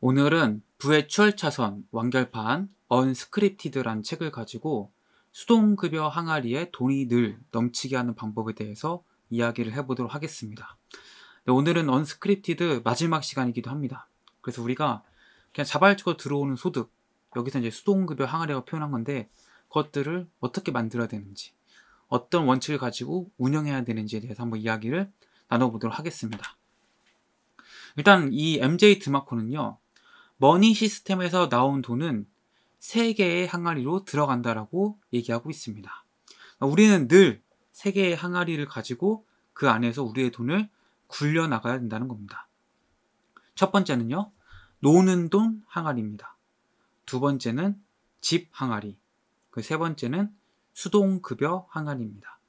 오늘은 부의 추월차선, 완결판, 언스크립티드란 책을 가지고 수동급여 항아리에 돈이 늘 넘치게 하는 방법에 대해서 이야기를 해보도록 하겠습니다. 네, 오늘은 언스크립티드 마지막 시간이기도 합니다. 그래서 우리가 그냥 자발적으로 들어오는 소득, 여기서 이제 수동급여 항아리가 표현한 건데 그것들을 어떻게 만들어야 되는지, 어떤 원칙을 가지고 운영해야 되는지에 대해서 한번 이야기를 나눠보도록 하겠습니다. 일단 이 MJ 드마코는요, 머니 시스템에서 나온 돈은 세 개의 항아리로 들어간다라고 얘기하고 있습니다. 우리는 늘 세 개의 항아리를 가지고 그 안에서 우리의 돈을 굴려 나가야 된다는 겁니다. 첫 번째는요, 노는 돈 항아리입니다. 두 번째는 집 항아리. 그 세 번째는 수동급여 항아리입니다.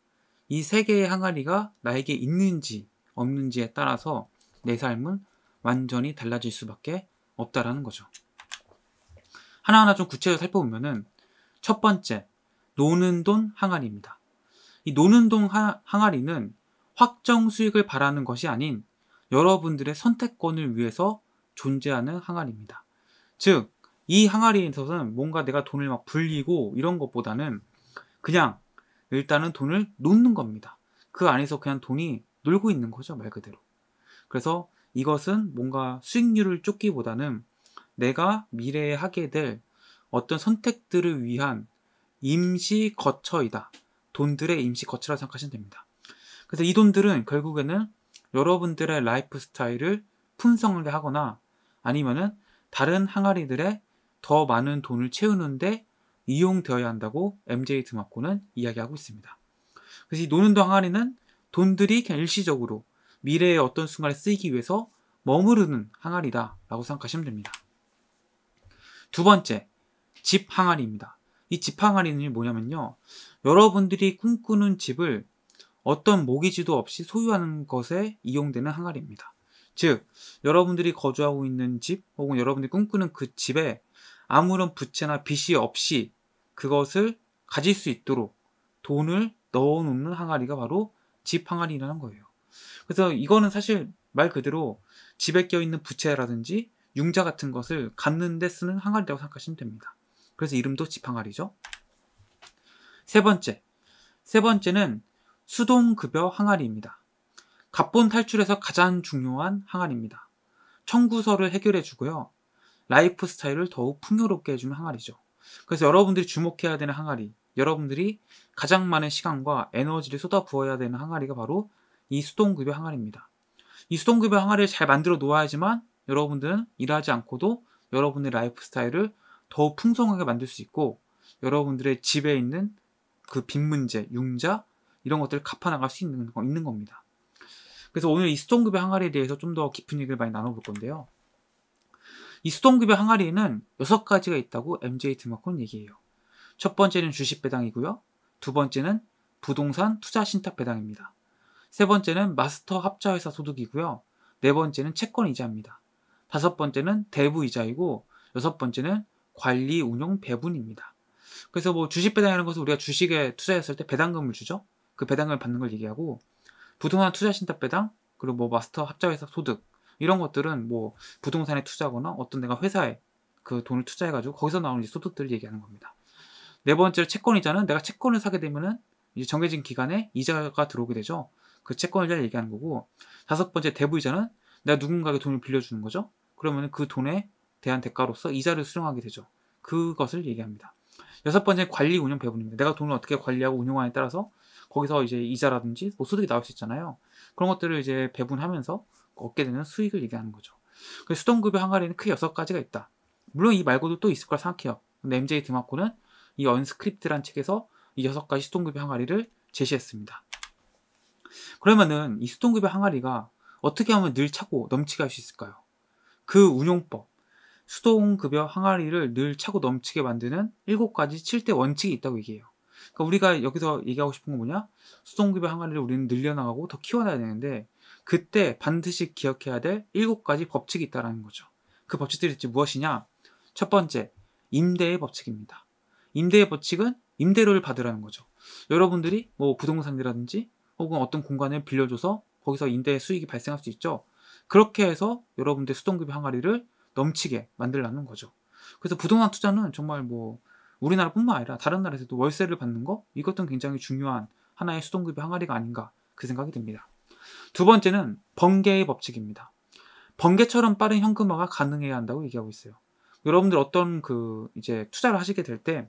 이 세 개의 항아리가 나에게 있는지 없는지에 따라서 내 삶은 완전히 달라질 수밖에 없다라는 거죠. 하나하나 좀 구체적으로 살펴보면은 첫 번째 노는 돈 항아리입니다. 이 노는 돈 항아리는 확정 수익을 바라는 것이 아닌 여러분들의 선택권을 위해서 존재하는 항아리입니다. 즉, 이 항아리에서는 있어 뭔가 내가 돈을 막 불리고 이런 것보다는 그냥 일단은 돈을 놓는 겁니다. 그 안에서 그냥 돈이 놀고 있는 거죠, 말 그대로. 그래서 이것은 뭔가 수익률을 쫓기보다는 내가 미래에 하게 될 어떤 선택들을 위한 임시 거처이다. 돈들의 임시 거처라 고 생각하시면 됩니다. 그래서 이 돈들은 결국에는 여러분들의 라이프 스타일을 풍성을 하거나 아니면은 다른 항아리들의 더 많은 돈을 채우는데 이용되어야 한다고 MJ 드마코는 이야기하고 있습니다. 그래서 이 노는 돈 항아리는 돈들이 그냥 일시적으로 미래의 어떤 순간에 쓰이기 위해서 머무르는 항아리다라고 생각하시면 됩니다. 두 번째, 집 항아리입니다. 이 집 항아리는 뭐냐면요. 여러분들이 꿈꾸는 집을 어떤 모기지도 없이 소유하는 것에 이용되는 항아리입니다. 즉, 여러분들이 거주하고 있는 집 혹은 여러분들이 꿈꾸는 그 집에 아무런 부채나 빚이 없이 그것을 가질 수 있도록 돈을 넣어놓는 항아리가 바로 집 항아리라는 거예요. 그래서 이거는 사실 말 그대로 집에 껴있는 부채라든지 융자 같은 것을 갖는데 쓰는 항아리라고 생각하시면 됩니다. 그래서 이름도 지팡아리죠세 번째. 세 번째는 수동급여 항아리입니다. 갑본 탈출에서 가장 중요한 항아리입니다. 청구서를 해결해 주고요. 라이프 스타일을 더욱 풍요롭게 해주는 항아리죠. 그래서 여러분들이 주목해야 되는 항아리, 여러분들이 가장 많은 시간과 에너지를 쏟아부어야 되는 항아리가 바로 이 수동급여 항아리입니다. 이 수동급여 항아리를 잘 만들어 놓아야지만 여러분들은 일하지 않고도 여러분의 라이프 스타일을 더욱 풍성하게 만들 수 있고 여러분들의 집에 있는 그 빚 문제, 융자 이런 것들을 갚아나갈 수 있는, 있는 겁니다. 그래서 오늘 이 수동급여 항아리에 대해서 좀 더 깊은 얘기를 많이 나눠볼 건데요. 이 수동급여 항아리에는 여섯 가지가 있다고 MJ 드마콘 얘기해요. 첫 번째는 주식 배당이고요. 두 번째는 부동산 투자 신탁 배당입니다. 세 번째는 마스터 합자회사 소득이고요. 네 번째는 채권 이자입니다. 다섯 번째는 대부 이자이고 여섯 번째는 관리 운용 배분입니다. 그래서 뭐 주식 배당이라는 것은 우리가 주식에 투자했을 때 배당금을 주죠. 그 배당금을 받는 걸 얘기하고 부동산 투자 신탁 배당 그리고 뭐 마스터 합자회사 소득 이런 것들은 뭐 부동산에 투자하거나 어떤 내가 회사에 그 돈을 투자해가지고 거기서 나오는 소득들을 얘기하는 겁니다. 네 번째로 채권이자는 내가 채권을 사게 되면은 이제 정해진 기간에 이자가 들어오게 되죠. 그 채권이자를 얘기하는 거고 다섯 번째 대부이자는 내가 누군가에게 돈을 빌려주는 거죠. 그러면 그 돈에 대한 대가로서 이자를 수령하게 되죠. 그것을 얘기합니다. 여섯 번째 관리 운영 배분입니다. 내가 돈을 어떻게 관리하고 운용하에 냐 따라서 거기서 이제 이자라든지 뭐 소득이 나올 수 있잖아요. 그런 것들을 이제 배분하면서 얻게 되는 수익을 얘기하는 거죠. 수동급여 항아리는 크게 여섯 가지가 있다. 물론 이 말고도 또 있을 거라 생각해요. 근데 MJ 드마코는 이 언스크립트란 책에서 이 여섯 가지 수동급의 항아리를 제시했습니다. 그러면은 이 수동급의 항아리가 어떻게 하면 늘 차고 넘치게 할 수 있을까요? 그 운용법, 수동급여 항아리를 늘 차고 넘치게 만드는 7가지 7대 원칙이 있다고 얘기해요. 그러니까 우리가 여기서 얘기하고 싶은 건 뭐냐? 수동급여 항아리를 우리는 늘려나가고 더 키워놔야 되는데 그때 반드시 기억해야 될 7가지 법칙이 있다는 거죠. 그 법칙들이 무엇이냐? 첫 번째, 임대의 법칙입니다. 임대의 법칙은 임대료를 받으라는 거죠. 여러분들이 뭐 부동산이라든지 혹은 어떤 공간을 빌려줘서 거기서 임대 수익이 발생할 수 있죠. 그렇게 해서 여러분들 수동급의 항아리를 넘치게 만들라는 거죠. 그래서 부동산 투자는 정말 뭐 우리나라뿐만 아니라 다른 나라에서도 월세를 받는 거 이것도 굉장히 중요한 하나의 수동급의 항아리가 아닌가 그 생각이 듭니다. 두 번째는 번개의 법칙입니다. 번개처럼 빠른 현금화가 가능해야 한다고 얘기하고 있어요. 여러분들 어떤 그 이제 투자를 하시게 될때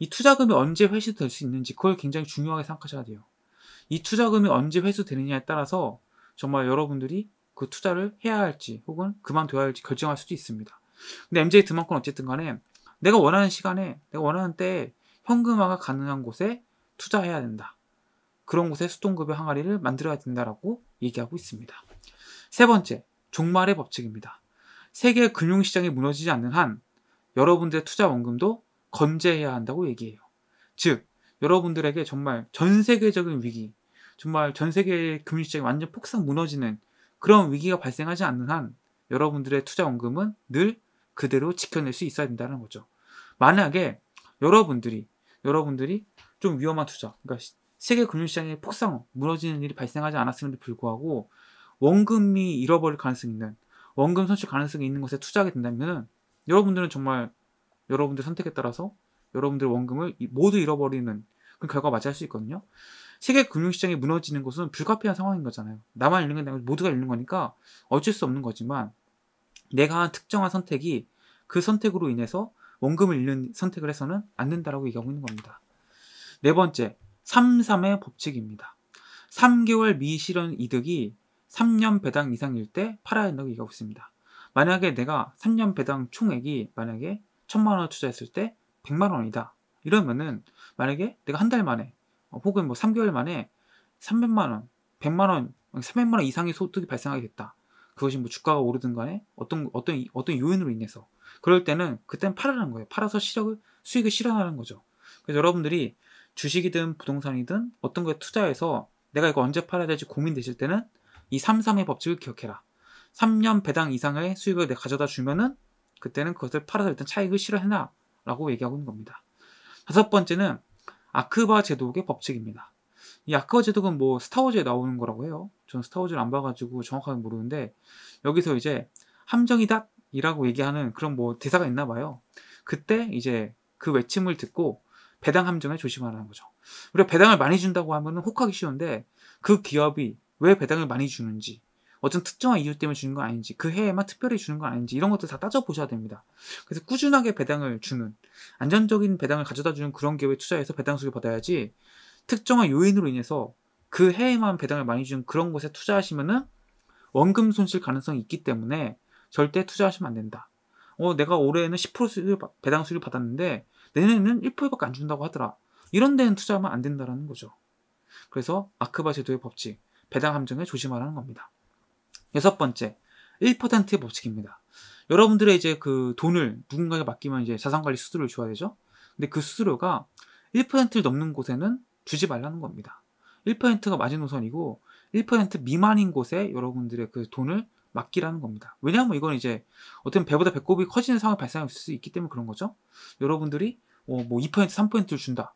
이 투자금이 언제 회수될 수 있는지 그걸 굉장히 중요하게 생각하셔야 돼요. 이 투자금이 언제 회수되느냐에 따라서 정말 여러분들이 그 투자를 해야 할지 혹은 그만둬야 할지 결정할 수도 있습니다. 근데 MJ 드만큼 어쨌든 간에 내가 원하는 시간에 내가 원하는 때에 현금화가 가능한 곳에 투자해야 된다. 그런 곳에 수동급여 항아리를 만들어야 된다라고 얘기하고 있습니다. 세 번째, 종말의 법칙입니다. 세계 금융시장이 무너지지 않는 한 여러분들의 투자 원금도 건재해야 한다고 얘기해요. 즉, 여러분들에게 정말 전 세계적인 위기, 정말 전 세계의 금융시장이 완전 폭삭 무너지는 그런 위기가 발생하지 않는 한 여러분들의 투자원금은 늘 그대로 지켜낼 수 있어야 된다는 거죠. 만약에 여러분들이 여러분들이 좀 위험한 투자, 그러니까 세계 금융시장의 폭삭 무너지는 일이 발생하지 않았음에도 불구하고 원금이 잃어버릴 가능성이 있는 원금 손실 가능성이 있는 것에 투자하게 된다면 여러분들은 정말 여러분들 선택에 따라서 여러분들 원금을 모두 잃어버리는 그 결과 맞이할 수 있거든요. 세계 금융시장이 무너지는 것은 불가피한 상황인 거잖아요. 나만 잃는 게 아니라 모두가 잃는 거니까 어쩔 수 없는 거지만 내가 한 특정한 선택이 그 선택으로 인해서 원금을 잃는 선택을 해서는 안 된다라고 얘기하고 있는 겁니다. 네 번째, 33의 법칙입니다. 3개월 미실현 이득이 3년 배당 이상일 때 팔아야 한다고 얘기하고 있습니다. 만약에 내가 3년 배당 총액이 만약에 천만 원 투자했을 때백만 원이다. 이러면은 만약에 내가 한 달 만에 어, 혹은 뭐 3개월 만에 300만 원, 100만 원, 300만 원 이상의 소득이 발생하게 됐다. 그것이 뭐 주가가 오르든 간에 어떤 어떤 어떤 요인으로 인해서 그럴 때는 그땐 팔으라는 거예요. 팔아서 실력을 수익을 실현하는 거죠. 그래서 여러분들이 주식이든 부동산이든 어떤 거에 투자해서 내가 이거 언제 팔아야 될지 고민되실 때는 이삼3의 법칙을 기억해라. 3년 배당 이상의 수익을 내가 가져다 주면은 그때는 그것을 팔아서 일단 차익을 실현해라 라고 얘기하고 있는 겁니다. 다섯 번째는 아크바 제독의 법칙입니다. 이 아크바 제독은 뭐 스타워즈에 나오는 거라고 해요. 저는 스타워즈를 안 봐가지고 정확하게 모르는데 여기서 이제 함정이다 이라고 얘기하는 그런 뭐 대사가 있나 봐요. 그때 이제 그 외침을 듣고 배당 함정에 조심하라는 거죠. 우리가 배당을 많이 준다고 하면 혹하기 쉬운데 그 기업이 왜 배당을 많이 주는지 어떤 특정한 이유 때문에 주는 건 아닌지, 그 해에만 특별히 주는 건 아닌지, 이런 것들 다 따져보셔야 됩니다. 그래서 꾸준하게 배당을 주는, 안정적인 배당을 가져다 주는 그런 기업에 투자해서 배당수익을 받아야지, 특정한 요인으로 인해서 그 해에만 배당을 많이 주는 그런 곳에 투자하시면은 원금 손실 가능성이 있기 때문에 절대 투자하시면 안 된다. 어, 내가 올해에는 10% 수익을, 배당 수익을 받았는데 내년에는 1%밖에 안 준다고 하더라. 이런 데는 투자하면 안 된다라는 거죠. 그래서 아크바 제도의 법칙, 배당 함정에 조심하라는 겁니다. 여섯 번째, 1%의 법칙입니다. 여러분들의 이제 그 돈을 누군가에게 맡기면 이제 자산관리 수수료를 줘야 되죠. 근데 그 수수료가 1%를 넘는 곳에는 주지 말라는 겁니다. 1%가 마지노선이고 1% 미만인 곳에 여러분들의 그 돈을 맡기라는 겁니다. 왜냐하면 이건 이제 어떤 배보다 배꼽이 커지는 상황이 발생할 수 있기 때문에 그런 거죠. 여러분들이 어, 뭐2% 3%를 준다.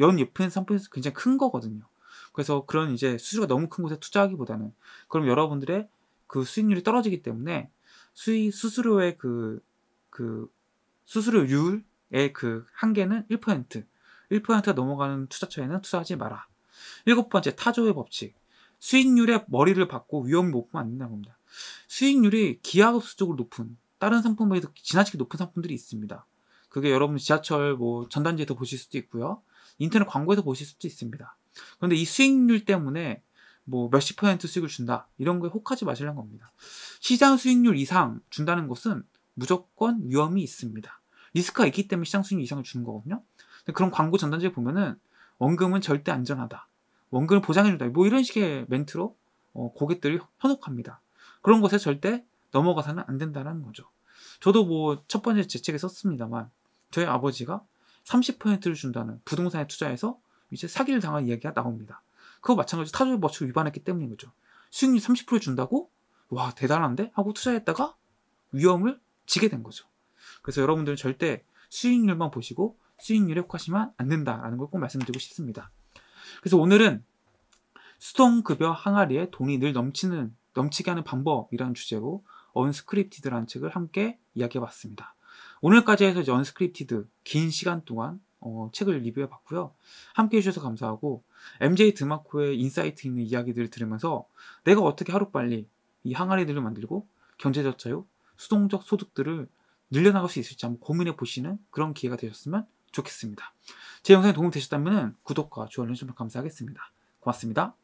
연 2% 3% 굉장히 큰 거거든요. 그래서 그런 이제 수수료가 너무 큰 곳에 투자하기보다는 그럼 여러분들의 그 수익률이 떨어지기 때문에 수익 수수료의 그, 그 수수료율의 그 한계는 1%, 1%가 넘어가는 투자처에는 투자하지 마라. 일곱 번째, 타조의 법칙. 수익률에 머리를 받고 위험을 못 보면 안된다고 겁니다. 수익률이 기하급수적으로 높은, 다른 상품에 보 지나치게 높은 상품들이 있습니다. 그게 여러분 지하철 뭐 전단지에서 보실 수도 있고요. 인터넷 광고에서 보실 수도 있습니다. 그런데 이 수익률 때문에 뭐 몇십 퍼센트 수익을 준다 이런 거에 혹하지 마시라는 겁니다. 시장 수익률 이상 준다는 것은 무조건 위험이 있습니다. 리스크가 있기 때문에 시장 수익률 이상을 주는 거거든요. 그런 광고 전단지에 보면은 원금은 절대 안전하다. 원금을 보장해준다. 뭐 이런 식의 멘트로 어, 고객들을 현혹합니다. 그런 것에 절대 넘어가서는 안 된다는 거죠. 저도 뭐 첫 번째 제 책에 썼습니다만 저희 아버지가 30%를 준다는 부동산에 투자해서 이제 사기를 당한 이야기가 나옵니다. 그거 마찬가지로 타조의 법칙을 위반했기 때문인 거죠. 수익률 30% 준다고 와 대단한데 하고 투자했다가 위험을 지게 된 거죠. 그래서 여러분들은 절대 수익률만 보시고 수익률에 혹하시면 안 된다라는 걸 꼭 말씀드리고 싶습니다. 그래서 오늘은 수동급여 항아리에 돈이 늘 넘치는 넘치게 하는 방법이라는 주제로 언스크립티드라는 책을 함께 이야기해 봤습니다. 오늘까지 해서 이제 언스크립티드 긴 시간 동안 어, 책을 리뷰해 봤고요. 함께 해주셔서 감사하고 MJ 드마코의 인사이트 있는 이야기들을 들으면서 내가 어떻게 하루빨리 이 항아리들을 만들고 경제적 자유, 수동적 소득들을 늘려나갈 수 있을지 한번 고민해 보시는 그런 기회가 되셨으면 좋겠습니다. 제영상에 도움되셨다면 구독과 좋아요 해주시면 감사하겠습니다. 고맙습니다.